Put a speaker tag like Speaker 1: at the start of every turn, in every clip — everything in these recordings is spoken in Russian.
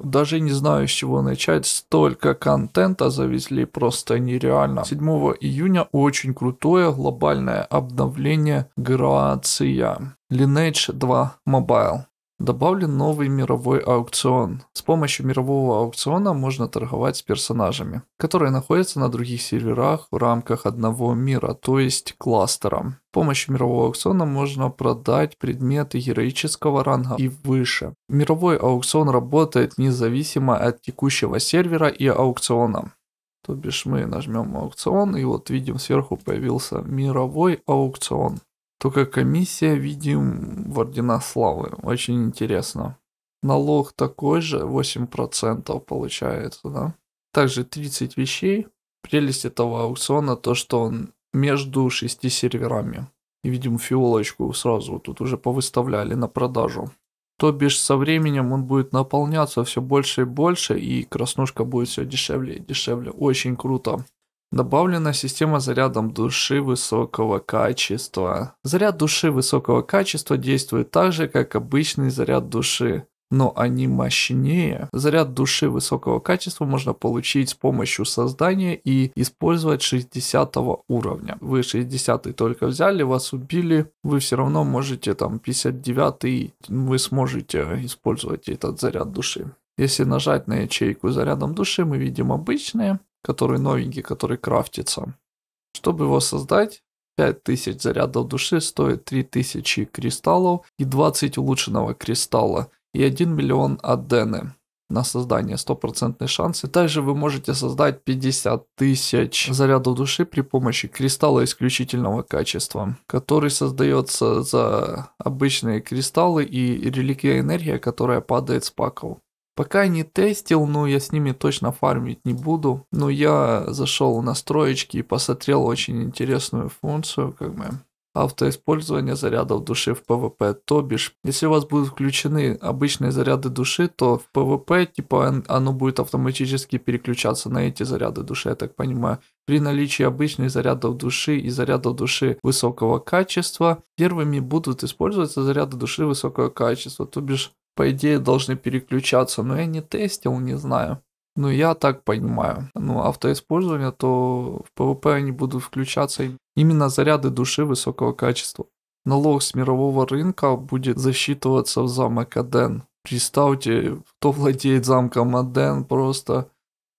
Speaker 1: Даже не знаю, с чего начать. Столько контента завезли просто нереально. 7 июня очень крутое глобальное обновление Грация. Lineage 2 Mobile. Добавлен новый мировой аукцион. С помощью мирового аукциона можно торговать с персонажами, которые находятся на других серверах в рамках одного мира, то есть кластера. С помощью мирового аукциона можно продать предметы героического ранга и выше. Мировой аукцион работает независимо от текущего сервера и аукциона. То бишь мы нажмем аукцион и вот видим сверху появился мировой аукцион. Только комиссия, видим, в ордена славы. Очень интересно. Налог такой же, 8% получается, да? Также 30 вещей. Прелесть этого аукциона то, что он между шести серверами. И видим фиолочку сразу тут уже повыставляли на продажу. То бишь со временем он будет наполняться все больше и больше, и краснушка будет все дешевле и дешевле. Очень круто. Добавлена система зарядом души высокого качества. Заряд души высокого качества действует так же, как обычный заряд души, но они мощнее. Заряд души высокого качества можно получить с помощью создания и использовать 60 уровня. Вы 60 только взяли, вас убили, вы все равно можете там 59, вы сможете использовать этот заряд души. Если нажать на ячейку зарядом души, мы видим обычные который новенький, который крафтится. Чтобы его создать, 5000 зарядов души стоит 3000 кристаллов и 20 улучшенного кристалла и 1 миллион адены на создание, стопроцентный шанс. И также вы можете создать 50 тысяч зарядов души при помощи кристалла исключительного качества, который создается за обычные кристаллы и реликвия энергия, которая падает с паков. Пока не тестил, но я с ними точно фармить не буду. Но я зашел в строечки и посмотрел очень интересную функцию, как бы автоиспользование зарядов души в ПВП. То бишь, если у вас будут включены обычные заряды души, то в ПВП, типа, оно будет автоматически переключаться на эти заряды души, я так понимаю. При наличии обычных зарядов души и зарядов души высокого качества, первыми будут использоваться заряды души высокого качества, то бишь по идее, должны переключаться, но я не тестил, не знаю. Ну, я так понимаю. Ну, автоиспользование, то в PvP они будут включаться именно заряды души высокого качества. Налог с мирового рынка будет засчитываться в замок Аден. Представьте, кто владеет замком Аден просто.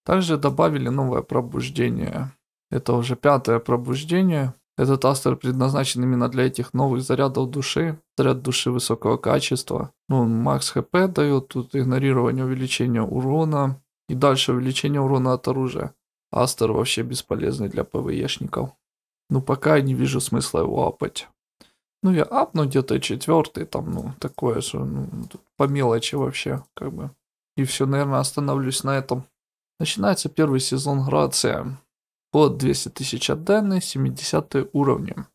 Speaker 1: Также добавили новое пробуждение. Это уже пятое пробуждение. Этот астер предназначен именно для этих новых зарядов души, заряд души высокого качества. Ну, макс хп дает, тут игнорирование увеличения урона и дальше увеличение урона от оружия. Астер вообще бесполезный для ПВЕшников. Ну, пока я не вижу смысла его апать. Ну, я апну где-то четвертый, там, ну, такое, что ну, по мелочи вообще, как бы. И все, наверное, остановлюсь на этом. Начинается первый сезон Грация под 200 тысяч отданы, 70 уровнем.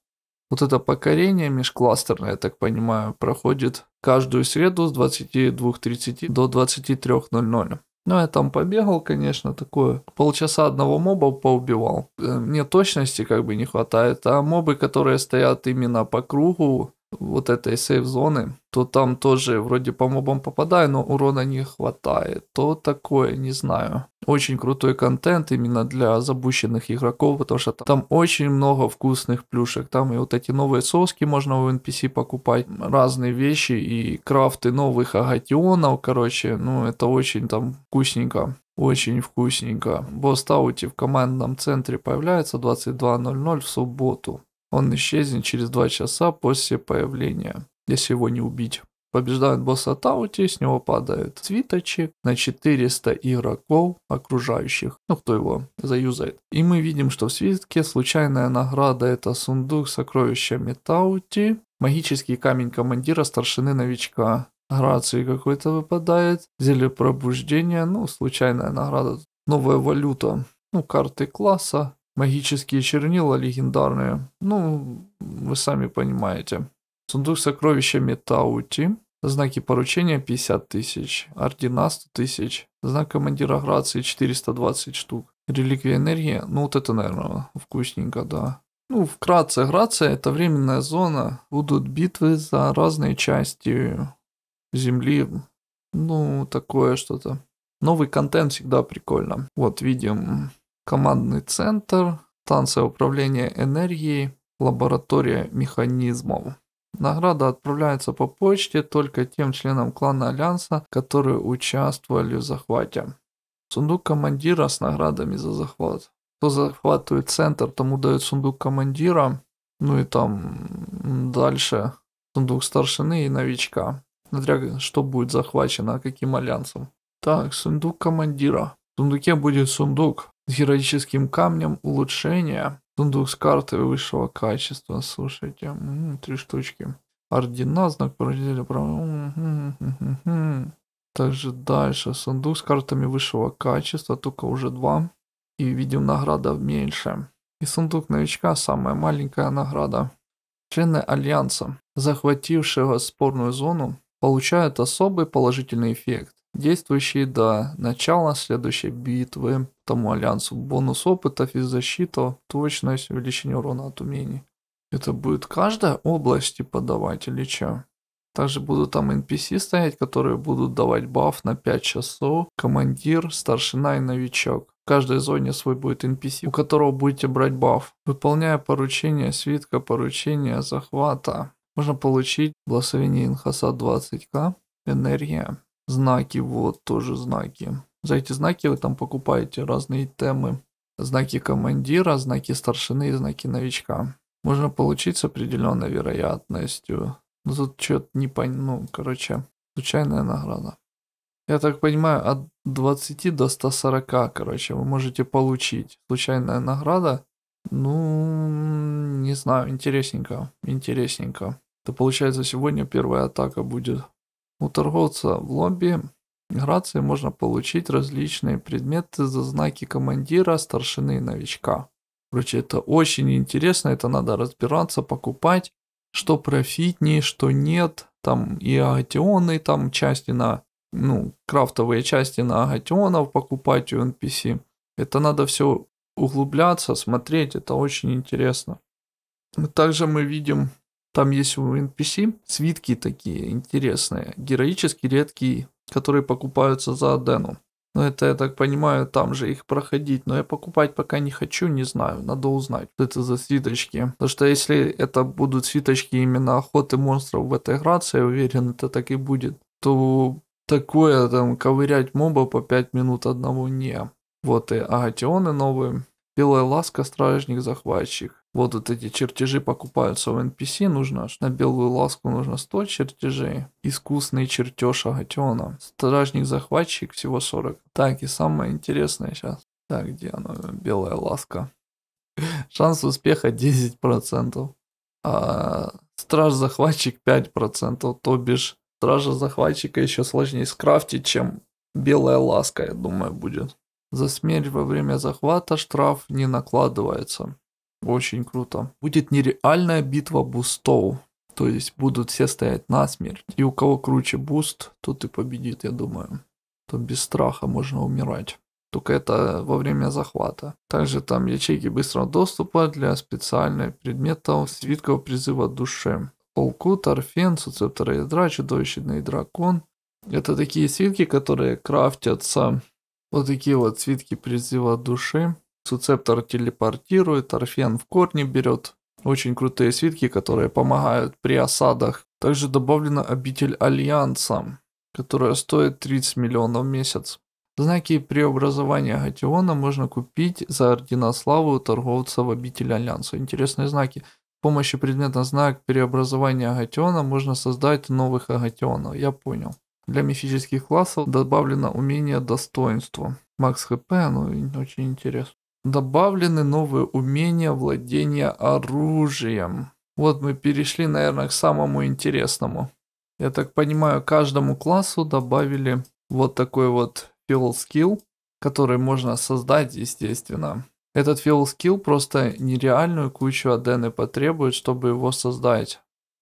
Speaker 1: Вот это покорение межкластерное, я так понимаю, проходит каждую среду с 22.30 до 23.00. Ну, я там побегал, конечно, такое. Полчаса одного моба поубивал. Э, мне точности как бы не хватает, а мобы, которые стоят именно по кругу, вот этой сейф-зоны, то там тоже вроде по мобам попадаю, но урона не хватает. То такое, не знаю. Очень крутой контент именно для забущенных игроков, потому что там очень много вкусных плюшек. Там и вот эти новые соски можно в NPC покупать, разные вещи и крафты новых агатионов, короче, ну это очень там вкусненько. Очень вкусненько. Босс Таути в командном центре появляется 22.00 в субботу. Он исчезнет через 2 часа после появления, если его не убить. Побеждает босса Таути, с него падает свиточек на 400 игроков окружающих, ну кто его заюзает. И мы видим, что в свитке случайная награда это сундук с сокровищами Таути, магический камень командира старшины новичка, грации какой-то выпадает, зелье пробуждения, ну случайная награда, новая валюта, ну карты класса, Магические чернила легендарные. Ну, вы сами понимаете. Сундук с сокровищами Таути. Знаки поручения 50 тысяч. Ордена 100 тысяч. Знак командира Грации 420 штук. Реликвия энергии. Ну, вот это, наверное, вкусненько, да. Ну, вкратце, Грация – это временная зона. Будут битвы за разные части Земли. Ну, такое что-то. Новый контент всегда прикольно. Вот, видим командный центр, станция управления энергией, лаборатория механизмов. Награда отправляется по почте только тем членам клана Альянса, которые участвовали в захвате. Сундук командира с наградами за захват. Кто захватывает центр, тому дают сундук командира, ну и там дальше сундук старшины и новичка. Смотря что будет захвачено, каким альянсом. Так, сундук командира. В сундуке будет сундук, с героическим камнем улучшения. Сундук с картой высшего качества. Слушайте, м м-м, -м, три штучки. Ордена, знак породителя права. Также дальше. Сундук с картами высшего качества, только уже два. И видим награда меньше. И сундук новичка, самая маленькая награда. Члены Альянса, захватившего спорную зону, получают особый положительный эффект, действующий до начала следующей битвы тому альянсу. Бонус опыта, физзащита, точность, увеличение урона от умений. Это будет каждая область подавать или что? Также будут там NPC стоять, которые будут давать баф на 5 часов, командир, старшина и новичок. В каждой зоне свой будет NPC, у которого будете брать баф. Выполняя поручение свитка, поручение захвата, можно получить благословение Инхаса 20к, энергия, знаки, вот тоже знаки. За эти знаки вы там покупаете разные темы. Знаки командира, знаки старшины и знаки новичка. Можно получить с определенной вероятностью. Но ну, тут что-то не пон... Ну, короче, случайная награда. Я так понимаю, от 20 до 140, короче, вы можете получить. Случайная награда, ну, не знаю, интересненько, интересненько. Это получается сегодня первая атака будет у торговца в лобби Грации можно получить различные предметы за знаки командира, старшины и новичка. Короче, это очень интересно, это надо разбираться, покупать, что профитнее, что нет. Там и агатионы, там части на, ну, крафтовые части на агатионов покупать у NPC. Это надо все углубляться, смотреть, это очень интересно. Также мы видим, там есть у NPC свитки такие интересные. Героически редкий которые покупаются за Адену. Но ну, это, я так понимаю, там же их проходить. Но я покупать пока не хочу, не знаю. Надо узнать, что это за свиточки. Потому что если это будут свиточки именно охоты монстров в этой грации, я уверен, это так и будет, то такое там ковырять моба по 5 минут одного не. Вот и агатионы новые. Белая ласка, стражник, захватчик. Вот, вот эти чертежи покупаются в NPC, нужно на белую ласку нужно 100 чертежей. Искусный чертеж агатиона. Стражник-захватчик всего 40. Так, и самое интересное сейчас. Так, где оно? Белая ласка. Шанс успеха 10%. А страж-захватчик 5%. То бишь, стража-захватчика еще сложнее скрафтить, чем белая ласка, я думаю, будет. За смерть во время захвата штраф не накладывается. Очень круто. Будет нереальная битва бустов. То есть будут все стоять на смерть. И у кого круче буст, тот и победит, я думаю. То без страха можно умирать. Только это во время захвата. Также там ячейки быстрого доступа для специальных предметов свитков призыва души. Олкут, Арфен, Суцептора ядра, Чудовищный дракон. Это такие свитки, которые крафтятся вот такие вот цветки призыва души. Суцептор телепортирует, Орфен в корни берет. Очень крутые свитки, которые помогают при осадах. Также добавлена обитель Альянса, которая стоит 30 миллионов в месяц. Знаки преобразования Гатиона можно купить за ордена славы у торговца в обитель Альянса. Интересные знаки. С помощью предмета знак преобразования Агатиона можно создать новых Агатионов. Я понял. Для мифических классов добавлено умение достоинства. Макс ХП, ну очень интересно. Добавлены новые умения владения оружием. Вот мы перешли, наверное, к самому интересному. Я так понимаю, каждому классу добавили вот такой вот fuel skill, который можно создать, естественно. Этот fuel skill просто нереальную кучу адены потребует, чтобы его создать.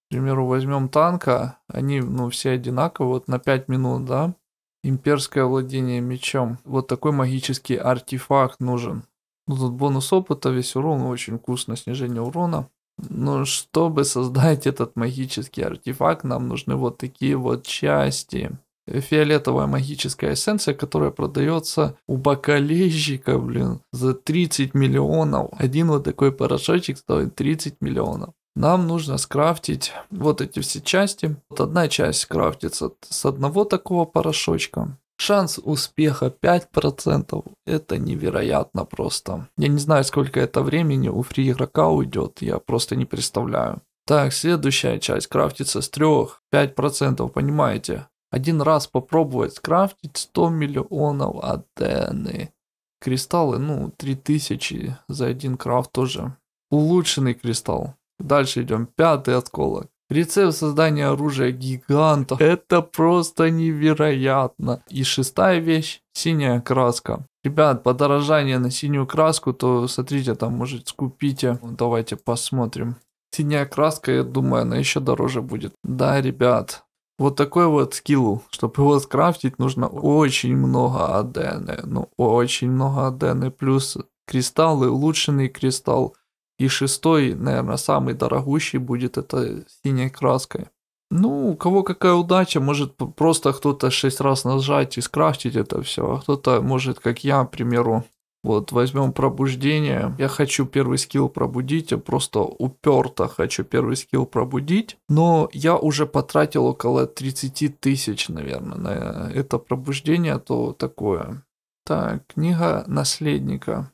Speaker 1: К примеру, возьмем танка, они, ну, все одинаковые, вот на 5 минут, да, имперское владение мечом. Вот такой магический артефакт нужен. Ну, тут бонус опыта, весь урон, очень вкусно, снижение урона. Но чтобы создать этот магический артефакт, нам нужны вот такие вот части. Фиолетовая магическая эссенция, которая продается у бокалейщика, блин, за 30 миллионов. Один вот такой порошочек стоит 30 миллионов нам нужно скрафтить вот эти все части. Вот одна часть крафтится с одного такого порошочка. Шанс успеха 5%. Это невероятно просто. Я не знаю, сколько это времени у фри игрока уйдет. Я просто не представляю. Так, следующая часть крафтится с 3. 5%, понимаете? Один раз попробовать скрафтить 100 миллионов адены. Кристаллы, ну, 3000 за один крафт тоже. Улучшенный кристалл. Дальше идем. Пятый отколок. Рецепт создания оружия гигантов. Это просто невероятно. И шестая вещь – синяя краска. Ребят, подорожание на синюю краску, то смотрите, там, может, скупите. Ну, давайте посмотрим. Синяя краска, я думаю, она еще дороже будет. Да, ребят, вот такой вот скилл. Чтобы его скрафтить, нужно очень много адены. Ну, очень много адены. Плюс кристаллы, улучшенный кристалл. И шестой, наверное, самый дорогущий будет это синей краской. Ну, у кого какая удача, может просто кто-то шесть раз нажать и скрафтить это все, а кто-то может, как я, к примеру, вот возьмем пробуждение. Я хочу первый скилл пробудить, я просто уперто хочу первый скилл пробудить, но я уже потратил около 30 тысяч, наверное, на это пробуждение, то такое. Так, книга наследника.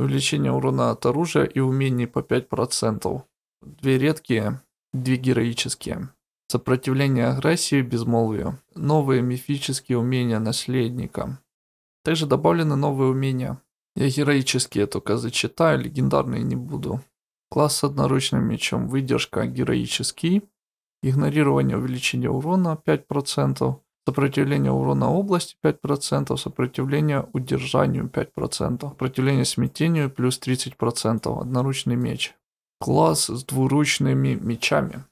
Speaker 1: Увеличение урона от оружия и умений по 5%. Две редкие, две героические. Сопротивление агрессии и безмолвию. Новые мифические умения наследника. Также добавлены новые умения. Я героические только зачитаю, легендарные не буду. Класс с одноручным мечом. Выдержка героический. Игнорирование увеличения урона 5%. Сопротивление урона области 5%, сопротивление удержанию 5%, сопротивление смятению плюс 30%, одноручный меч. Класс с двуручными мечами.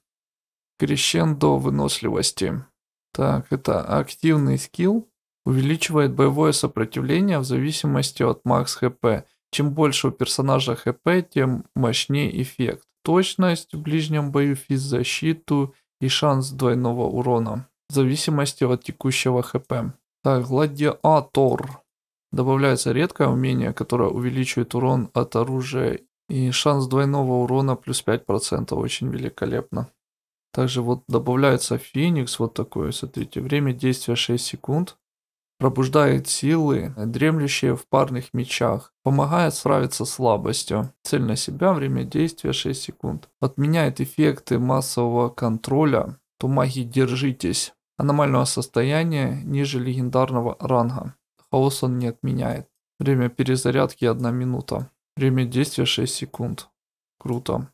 Speaker 1: Крещендо выносливости. Так, это активный скилл. Увеличивает боевое сопротивление в зависимости от макс хп. Чем больше у персонажа хп, тем мощнее эффект. Точность в ближнем бою, физзащиту и шанс двойного урона в зависимости от текущего хп. Так, гладиатор. Добавляется редкое умение, которое увеличивает урон от оружия и шанс двойного урона плюс 5%. Очень великолепно. Также вот добавляется феникс, вот такой, смотрите, время действия 6 секунд. Пробуждает силы, дремлющие в парных мечах. Помогает справиться с слабостью. Цель на себя, время действия 6 секунд. Отменяет эффекты массового контроля. Тумаги, держитесь аномального состояния ниже легендарного ранга. Хаос он не отменяет. Время перезарядки 1 минута. Время действия 6 секунд. Круто.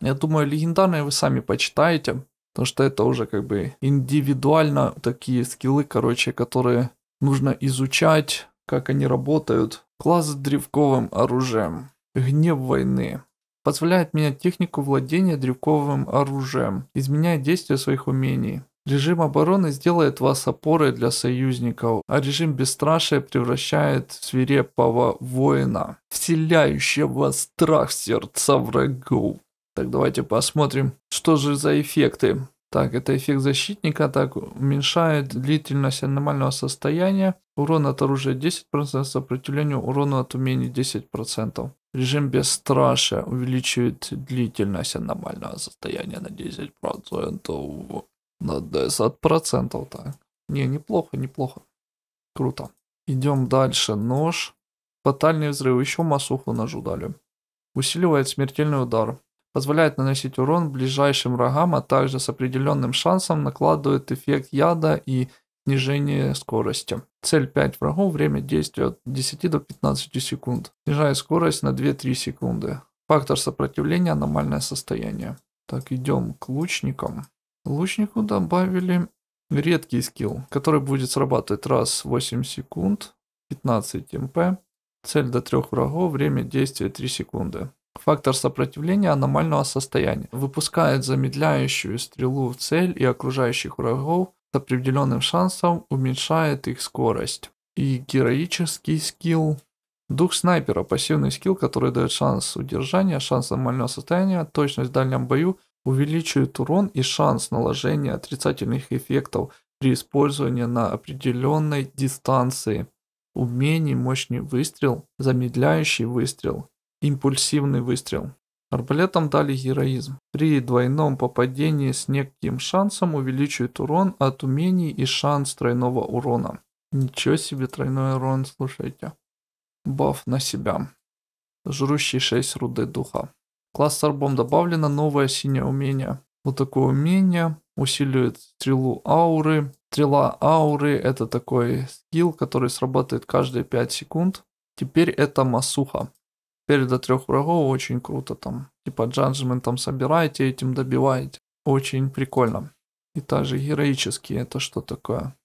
Speaker 1: Я думаю, легендарные вы сами почитаете, потому что это уже как бы индивидуально такие скиллы, короче, которые нужно изучать, как они работают. Класс с древковым оружием. Гнев войны. Позволяет менять технику владения древковым оружием, изменяет действие своих умений. Режим обороны сделает вас опорой для союзников, а режим бесстрашия превращает в свирепого воина, вселяющего страх в сердца врагов. Так давайте посмотрим, что же за эффекты. Так, это эффект защитника, так, уменьшает длительность аномального состояния, урон от оружия 10%, сопротивление урону от умений 10%. Режим бесстрашия увеличивает длительность аномального состояния на 10% от процентов так. Не, неплохо, неплохо. Круто. Идем дальше. Нож. Фатальный взрыв. Еще массуху ножу дали. Усиливает смертельный удар. Позволяет наносить урон ближайшим врагам, а также с определенным шансом накладывает эффект яда и снижение скорости. Цель 5 врагов, время действия от 10 до 15 секунд. Снижает скорость на 2-3 секунды. Фактор сопротивления, аномальное состояние. Так, идем к лучникам. Лучнику добавили редкий скилл, который будет срабатывать раз 8 секунд, 15 МП, цель до 3 врагов, время действия 3 секунды. Фактор сопротивления аномального состояния. Выпускает замедляющую стрелу в цель и окружающих врагов с определенным шансом уменьшает их скорость. И героический скилл. Дух снайпера. Пассивный скилл, который дает шанс удержания, шанс аномального состояния, точность в дальнем бою – увеличивает урон и шанс наложения отрицательных эффектов при использовании на определенной дистанции. Умений мощный выстрел, замедляющий выстрел, импульсивный выстрел. Арбалетам дали героизм. При двойном попадении с неким шансом увеличивает урон от умений и шанс тройного урона. Ничего себе тройной урон, слушайте. Баф на себя. Жрущий 6 руды духа класс Арбом добавлено новое синее умение. Вот такое умение усиливает стрелу ауры. Стрела ауры это такой скилл, который срабатывает каждые 5 секунд. Теперь это Масуха. Теперь до трех врагов очень круто там. Типа джаджментом собираете, этим добиваете. Очень прикольно. И также героические это что такое?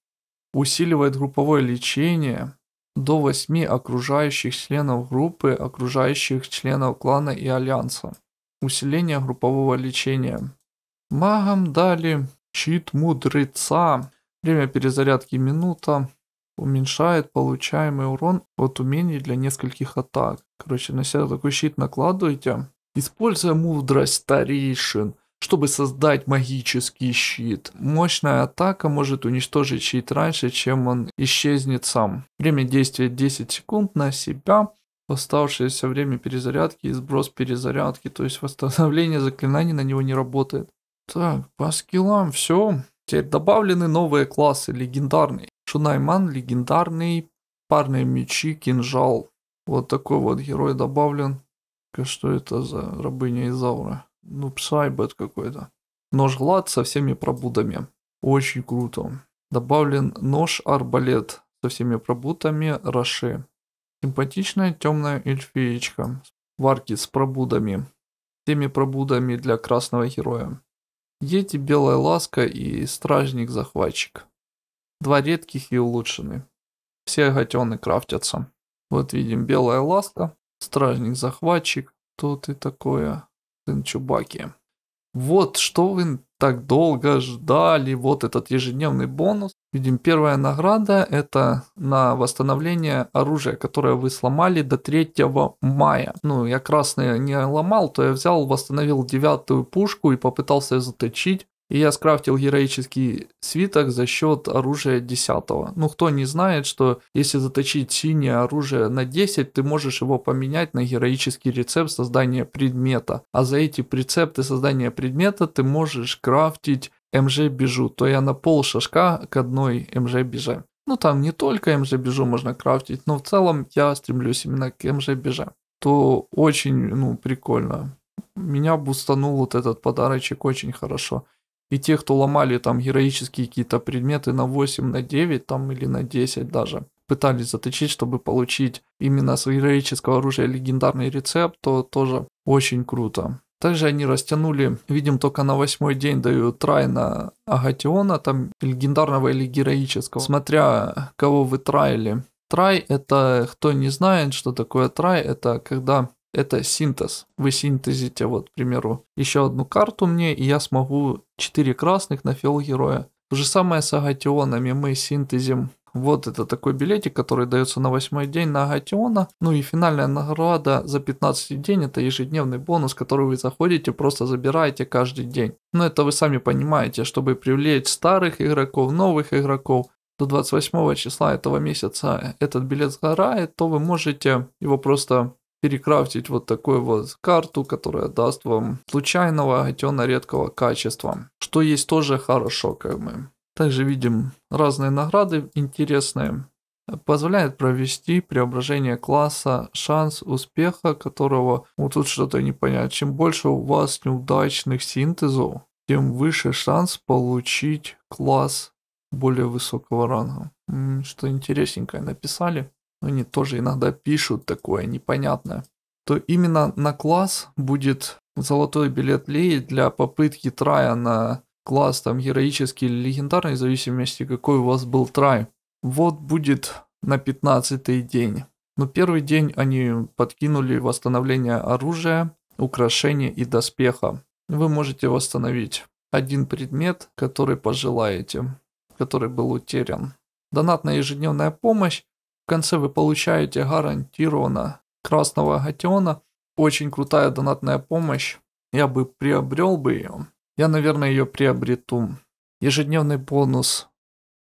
Speaker 1: Усиливает групповое лечение, до 8 окружающих членов группы, окружающих членов клана и альянса. Усиление группового лечения. Магам дали щит мудреца. Время перезарядки минута. Уменьшает получаемый урон от умений для нескольких атак. Короче, на себя такой щит накладываете. Используя мудрость старейшин – чтобы создать магический щит. Мощная атака может уничтожить щит раньше, чем он исчезнет сам. Время действия 10 секунд на себя. Оставшееся время перезарядки и сброс перезарядки. То есть восстановление заклинаний на него не работает. Так, по скиллам все. Теперь добавлены новые классы легендарный Шунайман легендарный, парные мечи, кинжал. Вот такой вот герой добавлен. Что это за рабыня Изаура? ну, псайбет какой-то. Нож глад со всеми пробудами. Очень круто. Добавлен нож-арбалет со всеми пробудами Раши. Симпатичная темная эльфеечка. Варки с пробудами. Всеми пробудами для красного героя. Ети Белая Ласка и Стражник-Захватчик. Два редких и улучшены. Все гатены крафтятся. Вот видим Белая Ласка, Стражник-Захватчик. Что ты такое? сын Чубаки. Вот что вы так долго ждали, вот этот ежедневный бонус. Видим, первая награда это на восстановление оружия, которое вы сломали до 3 мая. Ну, я красный не ломал, то я взял, восстановил девятую пушку и попытался заточить. И я скрафтил героический свиток за счет оружия 10. Ну, кто не знает, что если заточить синее оружие на 10, ты можешь его поменять на героический рецепт создания предмета. А за эти рецепты создания предмета ты можешь крафтить МЖ бежу, то я на пол шашка к одной МЖ беже. Ну там не только МЖ бежу можно крафтить, но в целом я стремлюсь именно к МЖ беже. То очень ну, прикольно. Меня бустанул вот этот подарочек очень хорошо. И те, кто ломали там героические какие-то предметы на 8, на 9 там, или на 10 даже, пытались заточить, чтобы получить именно с героического оружия легендарный рецепт, то тоже очень круто. Также они растянули, видим, только на восьмой день дают трай на Агатиона, там легендарного или героического, смотря кого вы траили. Трай это, кто не знает, что такое трай, это когда это синтез. Вы синтезите, вот, к примеру, еще одну карту мне, и я смогу 4 красных на фил героя. То же самое с агатионами. Мы синтезим вот это такой билетик, который дается на восьмой день на Агатиона. Ну и финальная награда за 15 день это ежедневный бонус, который вы заходите, просто забираете каждый день. Но это вы сами понимаете, чтобы привлечь старых игроков, новых игроков. До 28 числа этого месяца этот билет сгорает, то вы можете его просто перекрафтить вот такую вот карту, которая даст вам случайного агатиона редкого качества, что есть тоже хорошо, как мы. Также видим разные награды интересные. Позволяет провести преображение класса, шанс успеха которого, вот тут что-то непонятно. чем больше у вас неудачных синтезов, тем выше шанс получить класс более высокого ранга. Что интересненькое написали ну, они тоже иногда пишут такое непонятное, то именно на класс будет золотой билет Леи для попытки трая на класс там героический или легендарный, в зависимости какой у вас был трай. Вот будет на 15 день. Но первый день они подкинули восстановление оружия, украшения и доспеха. Вы можете восстановить один предмет, который пожелаете, который был утерян. Донатная ежедневная помощь в конце вы получаете гарантированно красного гатиона. Очень крутая донатная помощь. Я бы приобрел бы ее. Я, наверное, ее приобрету. Ежедневный бонус.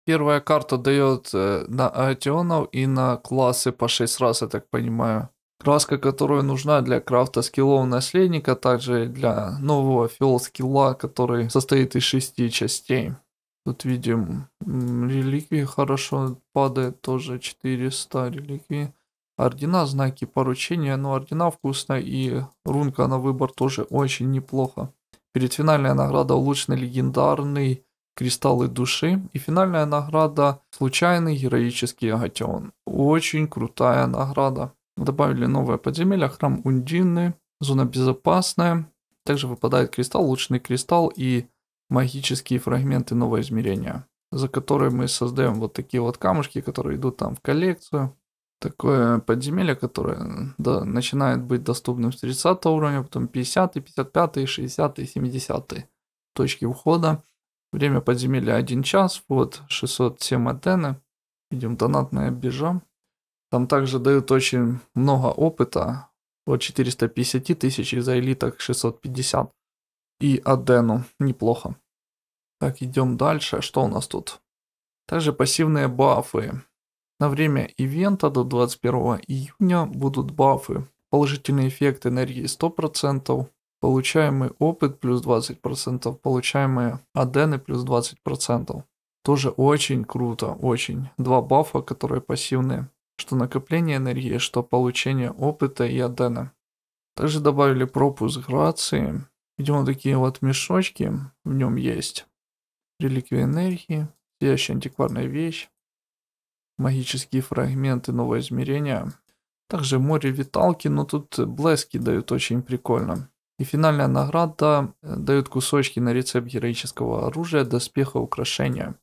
Speaker 1: Первая карта дает э, на атионов и на классы по 6 раз, я так понимаю. Краска, которая нужна для крафта скиллов наследника, также для нового фил скилла, который состоит из 6 частей. Тут видим реликвии хорошо падает, тоже 400 реликвии. Ордена, знаки поручения, но ордена вкусно и рунка на выбор тоже очень неплохо. Перед финальная награда улучшенный легендарный кристаллы души и финальная награда случайный героический агатион. Очень крутая награда. Добавили новое подземелье, храм Ундины, зона безопасная. Также выпадает кристалл, улучшенный кристалл и магические фрагменты нового измерения, за которые мы создаем вот такие вот камушки, которые идут там в коллекцию. Такое подземелье, которое да, начинает быть доступным с 30 уровня, потом 50, 55, 60, 70 точки входа. Время подземелья 1 час, вот 607 атены. Идем донатная биржа. Там также дают очень много опыта, от 450 тысяч за элиток 650 и Адену. Неплохо. Так, идем дальше. Что у нас тут? Также пассивные бафы. На время ивента до 21 июня будут бафы. Положительный эффект энергии 100%, получаемый опыт плюс 20%, получаемые адены плюс 20%. Тоже очень круто, очень. Два бафа, которые пассивные. Что накопление энергии, что получение опыта и адена. Также добавили пропуск грации, Видимо, такие вот мешочки в нем есть. Реликвии энергии, сияющая антикварная вещь, магические фрагменты нового измерения. Также море виталки, но тут блески дают очень прикольно. И финальная награда э, дают кусочки на рецепт героического оружия, доспеха, украшения.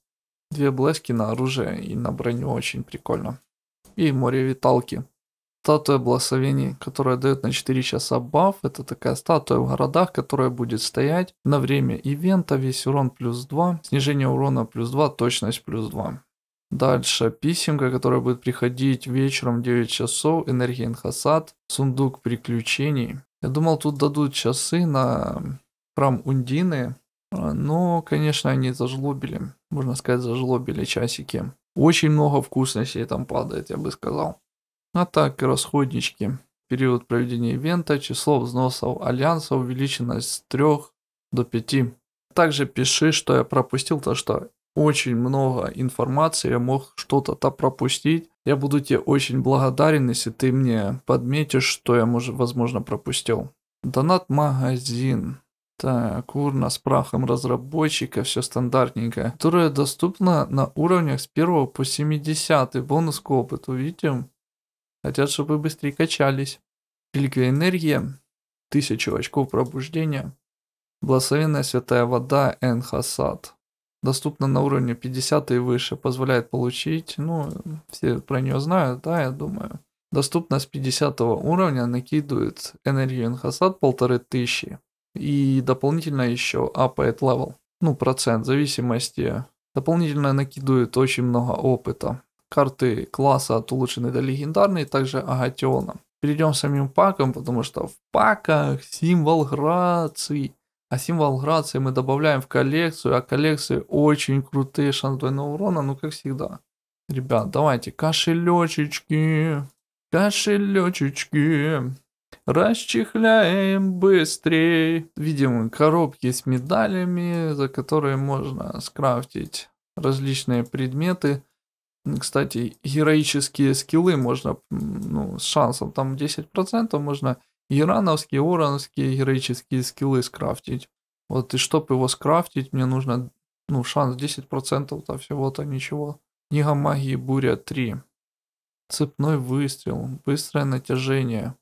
Speaker 1: Две блески на оружие и на броню очень прикольно. И море виталки статуя благословений, которая дает на 4 часа баф. Это такая статуя в городах, которая будет стоять на время ивента. Весь урон плюс 2, снижение урона плюс 2, точность плюс 2. Дальше писемка, которая будет приходить вечером 9 часов, энергия инхасад, сундук приключений. Я думал, тут дадут часы на храм Ундины, но, конечно, они зажлобили, можно сказать, зажлобили часики. Очень много вкусностей там падает, я бы сказал. Атаки, расходнички. Период проведения ивента, число взносов альянса увеличено с 3 до 5. Также пиши, что я пропустил, то что очень много информации, я мог что-то то пропустить. Я буду тебе очень благодарен, если ты мне подметишь, что я, может, возможно, пропустил. Донат-магазин. Так, урна с прахом разработчика, все стандартненько, которая доступна на уровнях с 1 по 70, бонус к опыту, видим. Хотят, чтобы вы быстрее качались. Реликвия энергия тысячу очков пробуждения, благословенная святая вода Энхасад. Доступна на уровне 50 и выше, позволяет получить, ну, все про нее знают, да, я думаю. Доступна с 50 уровня, накидывает энергию Энхасад тысячи и дополнительно еще апает левел, ну, процент, в зависимости. Дополнительно накидывает очень много опыта карты класса от улучшенной до легендарной, также Агатиона. Перейдем к самим пакам, потому что в паках символ грации. А символ грации мы добавляем в коллекцию, а коллекции очень крутые шанс двойного урона, ну как всегда. Ребят, давайте кошелечечки, кошелечечки, расчехляем быстрее. Видим коробки с медалями, за которые можно скрафтить различные предметы кстати, героические скиллы можно, ну, с шансом там 10% можно ирановские, урановские героические скиллы скрафтить. Вот, и чтобы его скрафтить, мне нужно, ну, шанс 10%-то всего-то ничего. Книга магии Буря 3. Цепной выстрел. Быстрое натяжение.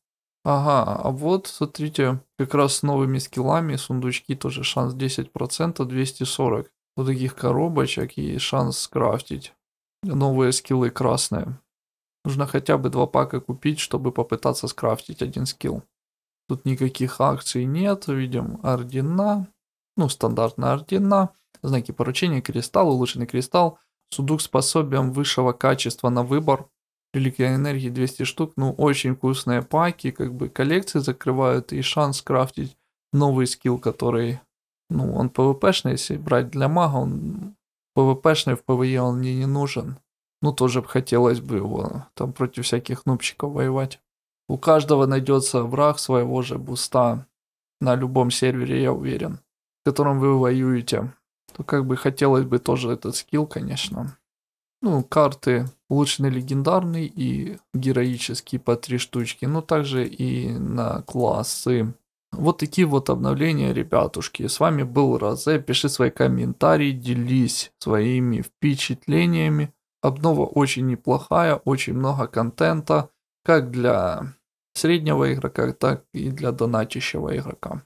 Speaker 1: Ага, а вот, смотрите, как раз с новыми скиллами сундучки тоже шанс 10%, 240. Вот таких коробочек и шанс скрафтить новые скиллы красные. Нужно хотя бы два пака купить, чтобы попытаться скрафтить один скилл. Тут никаких акций нет, видим ордена, ну стандартная ордена, знаки поручения, кристалл, улучшенный кристалл, судук с пособием высшего качества на выбор, реликвия энергии 200 штук, ну очень вкусные паки, как бы коллекции закрывают и шанс скрафтить новый скилл, который, ну он пвпшный, если брать для мага, он ПВПшный в ПВЕ он мне не нужен. Ну, тоже хотелось бы его там против всяких нубчиков воевать. У каждого найдется враг своего же буста на любом сервере, я уверен, с которым вы воюете. То как бы хотелось бы тоже этот скилл, конечно. Ну, карты улучшены легендарный и героический по три штучки, ну также и на классы вот такие вот обновления, ребятушки. С вами был Розе. Пиши свои комментарии, делись своими впечатлениями. Обнова очень неплохая, очень много контента, как для среднего игрока, так и для донатящего игрока.